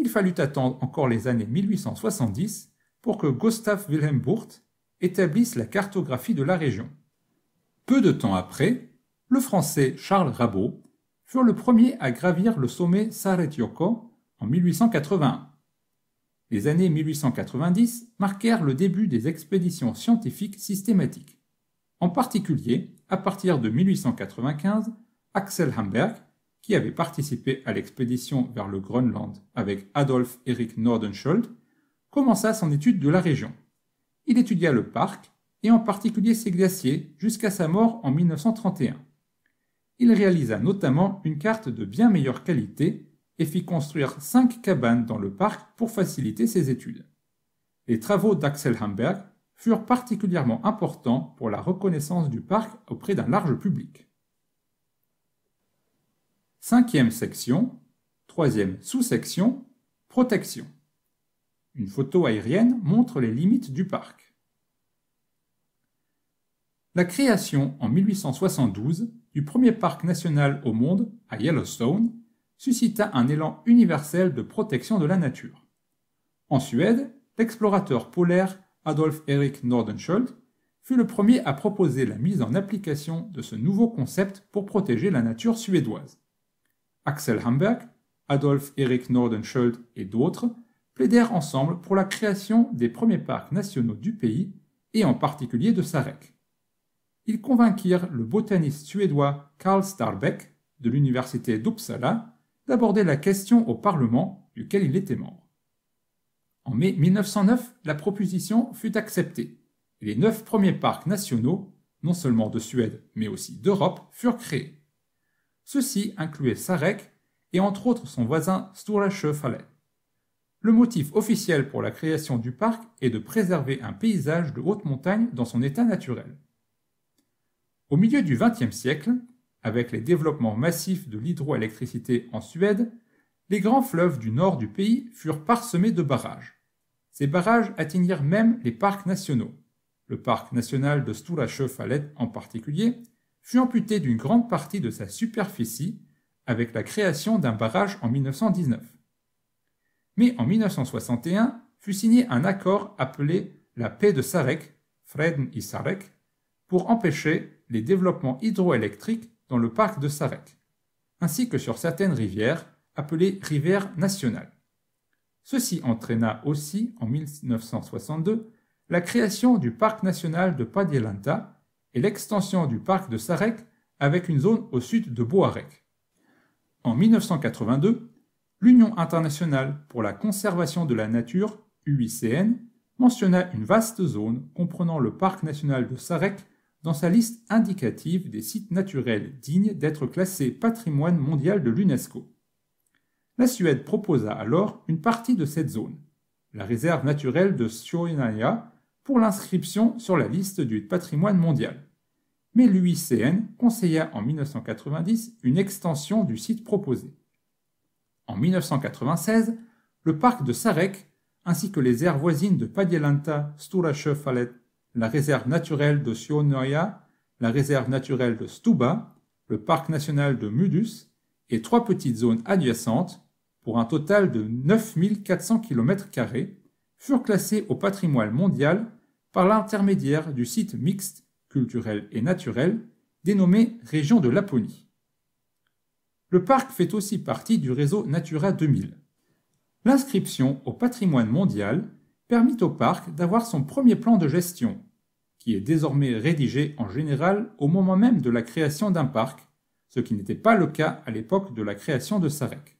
il fallut attendre encore les années 1870 pour que Gustav Wilhelm Burt établisse la cartographie de la région. Peu de temps après, le Français Charles Rabot fut le premier à gravir le sommet Saretioko en 1881. Les années 1890 marquèrent le début des expéditions scientifiques systématiques. En particulier, à partir de 1895, Axel Hamberg qui avait participé à l'expédition vers le Groenland avec Adolf Erik Nordenschold, commença son étude de la région. Il étudia le parc, et en particulier ses glaciers, jusqu'à sa mort en 1931. Il réalisa notamment une carte de bien meilleure qualité et fit construire cinq cabanes dans le parc pour faciliter ses études. Les travaux d'Axel Hamberg furent particulièrement importants pour la reconnaissance du parc auprès d'un large public. Cinquième section, troisième sous-section, protection. Une photo aérienne montre les limites du parc. La création en 1872 du premier parc national au monde, à Yellowstone, suscita un élan universel de protection de la nature. En Suède, l'explorateur polaire Adolf Erik Nordenskjöld fut le premier à proposer la mise en application de ce nouveau concept pour protéger la nature suédoise. Axel Hamberg, Adolf Erik Nordenschild et d'autres plaidèrent ensemble pour la création des premiers parcs nationaux du pays et en particulier de Sarek. Ils convainquirent le botaniste suédois Karl Starbeck de l'université d'Uppsala d'aborder la question au Parlement duquel il était membre. En mai 1909, la proposition fut acceptée et les neuf premiers parcs nationaux, non seulement de Suède mais aussi d'Europe, furent créés. Ceux-ci incluaient Sarek et entre autres son voisin Sturla Fallet. Le motif officiel pour la création du parc est de préserver un paysage de haute montagne dans son état naturel. Au milieu du XXe siècle, avec les développements massifs de l'hydroélectricité en Suède, les grands fleuves du nord du pays furent parsemés de barrages. Ces barrages atteignirent même les parcs nationaux, le parc national de Sturlasjö-Fallet en particulier, fut amputé d'une grande partie de sa superficie avec la création d'un barrage en 1919. Mais en 1961 fut signé un accord appelé la paix de Sarek, Fredn i Sarek, pour empêcher les développements hydroélectriques dans le parc de Sarek, ainsi que sur certaines rivières appelées rivières nationales. Ceci entraîna aussi, en 1962, la création du parc national de padielanta et l'extension du parc de Sarek avec une zone au sud de Boarek. En 1982, l'Union internationale pour la conservation de la nature, UICN, mentionna une vaste zone comprenant le parc national de Sarek dans sa liste indicative des sites naturels dignes d'être classés patrimoine mondial de l'UNESCO. La Suède proposa alors une partie de cette zone, la réserve naturelle de Sjoenaya, pour l'inscription sur la liste du patrimoine mondial. Mais l'UICN conseilla en 1990 une extension du site proposé. En 1996, le parc de Sarek, ainsi que les aires voisines de Padielanta, Sturasche la réserve naturelle de Sionoya, la réserve naturelle de Stuba, le parc national de Mudus et trois petites zones adjacentes, pour un total de 9400 km furent classés au patrimoine mondial par l'intermédiaire du site mixte culturel et naturel dénommé Région de Laponie. Le parc fait aussi partie du réseau Natura 2000. L'inscription au patrimoine mondial permit au parc d'avoir son premier plan de gestion, qui est désormais rédigé en général au moment même de la création d'un parc, ce qui n'était pas le cas à l'époque de la création de Sarek.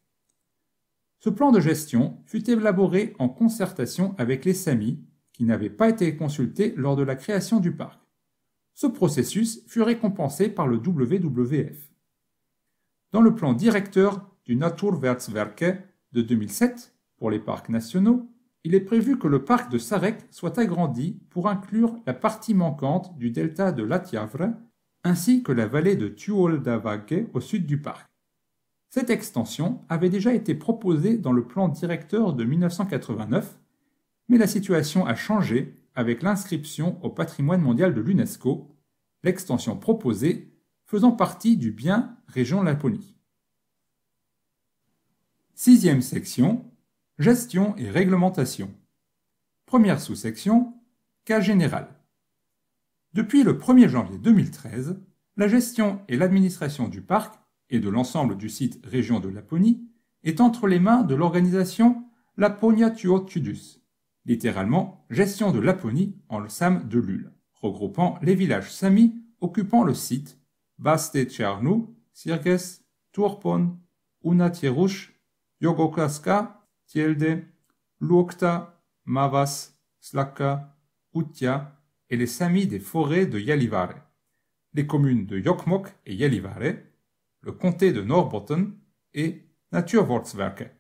Ce plan de gestion fut élaboré en concertation avec les SAMI, qui n'avaient pas été consultés lors de la création du parc. Ce processus fut récompensé par le WWF. Dans le plan directeur du Naturwerkswerke de 2007 pour les parcs nationaux, il est prévu que le parc de Sarek soit agrandi pour inclure la partie manquante du delta de la l'Atiavre ainsi que la vallée de Tuoldavake au sud du parc. Cette extension avait déjà été proposée dans le plan directeur de 1989, mais la situation a changé avec l'inscription au patrimoine mondial de l'UNESCO, l'extension proposée faisant partie du bien Région Laponie. Sixième section, Gestion et réglementation. Première sous-section, Cas général. Depuis le 1er janvier 2013, la gestion et l'administration du parc et de l'ensemble du site Région de Laponie est entre les mains de l'organisation Laponia Tuotudus, littéralement Gestion de Laponie en le Sam de lule, regroupant les villages samis occupant le site Baste Tcharnu, Sirges, Turpon, Unatierush, Yogokaska, Tielde, Luokta, Mavas, Slaka, Utia et les samis des forêts de Yalivare, les communes de Yokmok et Yalivare, le comté de Norbotten et Naturwurzwerke.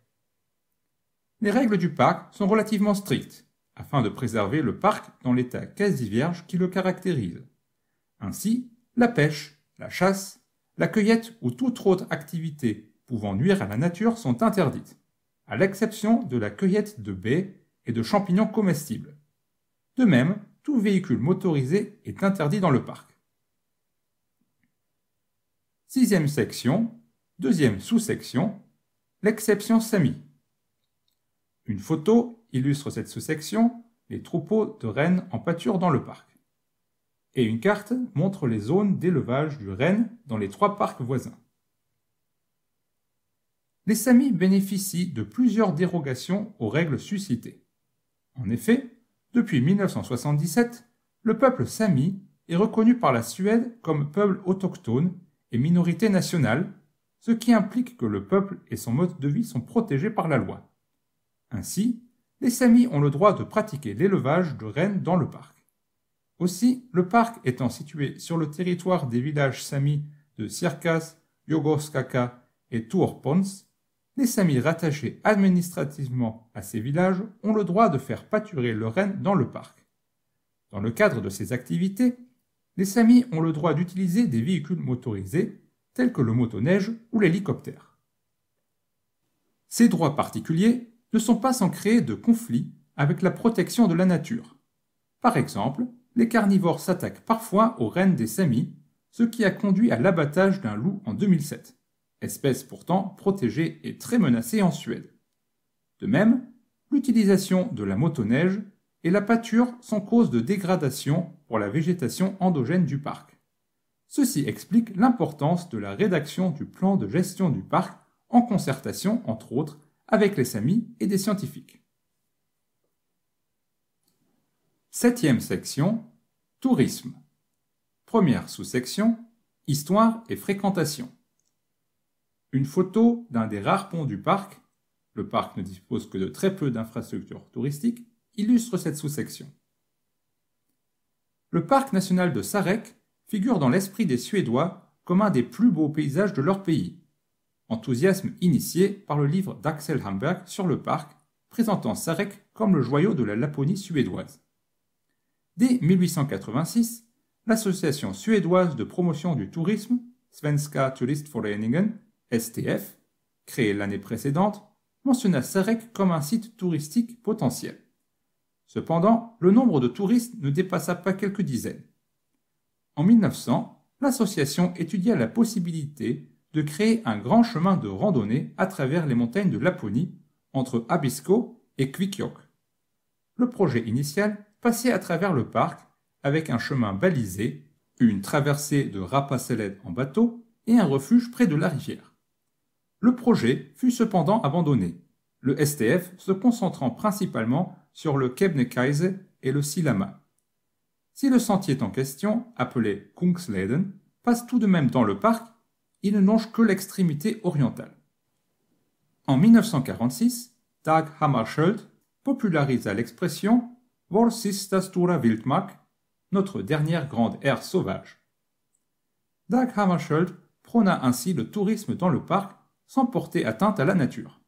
Les règles du parc sont relativement strictes afin de préserver le parc dans l'état quasi vierge qui le caractérise. Ainsi, la pêche, la chasse, la cueillette ou toute autre activité pouvant nuire à la nature sont interdites, à l'exception de la cueillette de baies et de champignons comestibles. De même, tout véhicule motorisé est interdit dans le parc. Sixième section, deuxième sous-section, l'exception Sami. Une photo illustre cette sous-section, les troupeaux de rennes en pâture dans le parc. Et une carte montre les zones d'élevage du renne dans les trois parcs voisins. Les Samis bénéficient de plusieurs dérogations aux règles suscitées. En effet, depuis 1977, le peuple Sami est reconnu par la Suède comme peuple autochtone et minorité nationale, ce qui implique que le peuple et son mode de vie sont protégés par la loi. Ainsi, les Samis ont le droit de pratiquer l'élevage de rennes dans le parc. Aussi, le parc étant situé sur le territoire des villages samis de Sirkas, Yogoskaka et Tourpons, les samis rattachés administrativement à ces villages ont le droit de faire pâturer le rennes dans le parc. Dans le cadre de ces activités, les Samis ont le droit d'utiliser des véhicules motorisés, tels que le motoneige ou l'hélicoptère. Ces droits particuliers ne sont pas sans créer de conflits avec la protection de la nature. Par exemple, les carnivores s'attaquent parfois aux rennes des Samis, ce qui a conduit à l'abattage d'un loup en 2007, espèce pourtant protégée et très menacée en Suède. De même, l'utilisation de la motoneige et la pâture sont cause de dégradation pour la végétation endogène du parc. Ceci explique l'importance de la rédaction du plan de gestion du parc en concertation, entre autres, avec les SAMI et des scientifiques. Septième section, tourisme. Première sous-section, histoire et fréquentation. Une photo d'un des rares ponts du parc, le parc ne dispose que de très peu d'infrastructures touristiques, illustre cette sous-section. Le parc national de Sarek figure dans l'esprit des Suédois comme un des plus beaux paysages de leur pays. Enthousiasme initié par le livre d'Axel Hamberg sur le parc, présentant Sarek comme le joyau de la Laponie suédoise. Dès 1886, l'association suédoise de promotion du tourisme, Svenska Turistforeningen, STF, créée l'année précédente, mentionna Sarek comme un site touristique potentiel. Cependant, le nombre de touristes ne dépassa pas quelques dizaines. En 1900, l'association étudia la possibilité de créer un grand chemin de randonnée à travers les montagnes de Laponie, entre Abisko et Kvikiok. Le projet initial passait à travers le parc avec un chemin balisé, une traversée de Rapaceled en bateau et un refuge près de la rivière. Le projet fut cependant abandonné, le STF se concentrant principalement sur le Kebnekaise et le Silama. Si le sentier en question, appelé Kungsleden, passe tout de même dans le parc, il ne longe que l'extrémité orientale. En 1946, Dag Hammarskjöld popularisa l'expression Vår sista notre dernière grande aire sauvage. Dag Hammarskjöld prôna ainsi le tourisme dans le parc sans porter atteinte à la nature.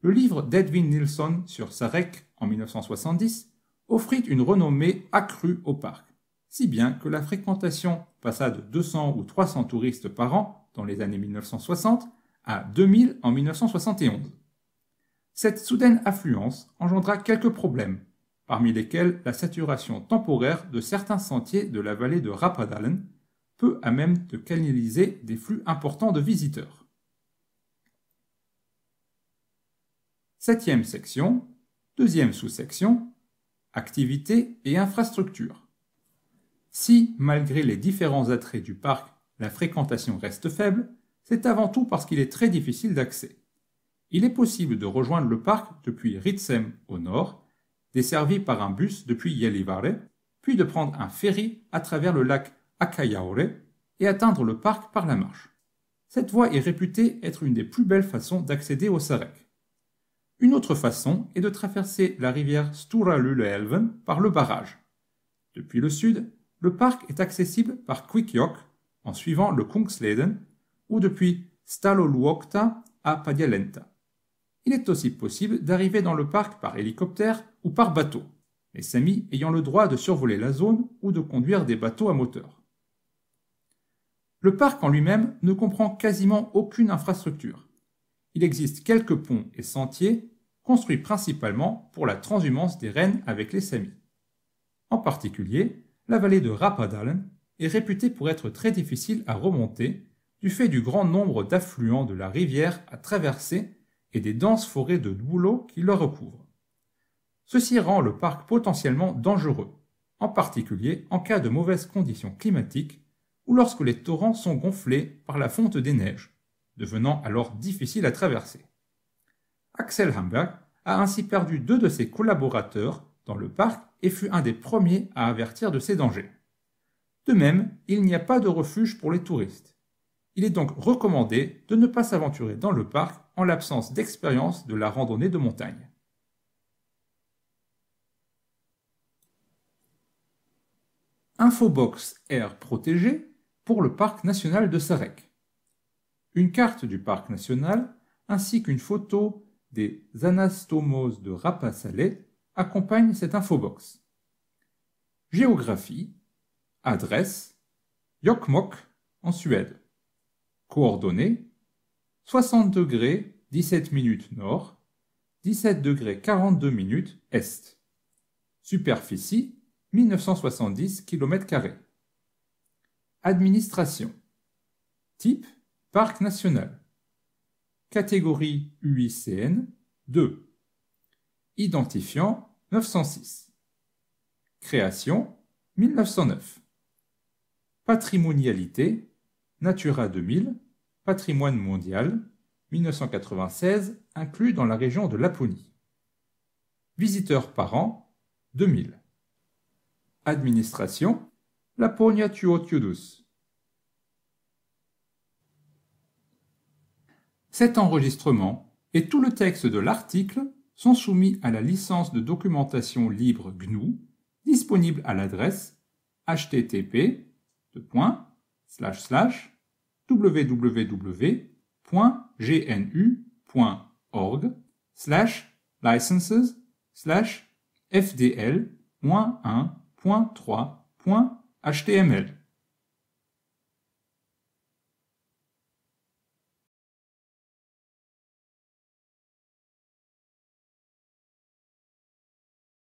Le livre d'Edwin Nilsson sur Sarek 1970, offrit une renommée accrue au parc, si bien que la fréquentation passa de 200 ou 300 touristes par an dans les années 1960 à 2000 en 1971. Cette soudaine affluence engendra quelques problèmes, parmi lesquels la saturation temporaire de certains sentiers de la vallée de Rapadalen, peut à même de canaliser des flux importants de visiteurs. Septième section, Deuxième sous-section, activités et infrastructures. Si, malgré les différents attraits du parc, la fréquentation reste faible, c'est avant tout parce qu'il est très difficile d'accès. Il est possible de rejoindre le parc depuis Ritsem au nord, desservi par un bus depuis Yelivare, puis de prendre un ferry à travers le lac Akayaore et atteindre le parc par la marche. Cette voie est réputée être une des plus belles façons d'accéder au Sarek. Une autre façon est de traverser la rivière Sturalule-Elven par le barrage. Depuis le sud, le parc est accessible par Quickjok en suivant le Kungsleden ou depuis Staloluokta à Padialenta. Il est aussi possible d'arriver dans le parc par hélicoptère ou par bateau, les Samis ayant le droit de survoler la zone ou de conduire des bateaux à moteur. Le parc en lui-même ne comprend quasiment aucune infrastructure il existe quelques ponts et sentiers construits principalement pour la transhumance des rennes avec les Samis. En particulier, la vallée de Rapadalen est réputée pour être très difficile à remonter du fait du grand nombre d'affluents de la rivière à traverser et des denses forêts de bouleaux qui le recouvrent. Ceci rend le parc potentiellement dangereux, en particulier en cas de mauvaises conditions climatiques ou lorsque les torrents sont gonflés par la fonte des neiges devenant alors difficile à traverser. Axel Hamberg a ainsi perdu deux de ses collaborateurs dans le parc et fut un des premiers à avertir de ces dangers. De même, il n'y a pas de refuge pour les touristes. Il est donc recommandé de ne pas s'aventurer dans le parc en l'absence d'expérience de la randonnée de montagne. Infobox Air protégé pour le parc national de Sarek une carte du parc national ainsi qu'une photo des anastomoses de Rapasalais accompagnent cette infobox. Géographie, adresse, yokmok en Suède. Coordonnées 60 degrés 17 minutes nord, 17 degrés 42 minutes est. Superficie 1970 km. 2 Administration. Type Parc national. Catégorie UICN 2. Identifiant 906. Création 1909. Patrimonialité Natura 2000, patrimoine mondial 1996 inclus dans la région de Laponie. Visiteurs par an 2000. Administration Laponia Tuotiudus. Cet enregistrement et tout le texte de l'article sont soumis à la licence de documentation libre GNU disponible à l'adresse http www.gnu.org licenses fdl-1.3.html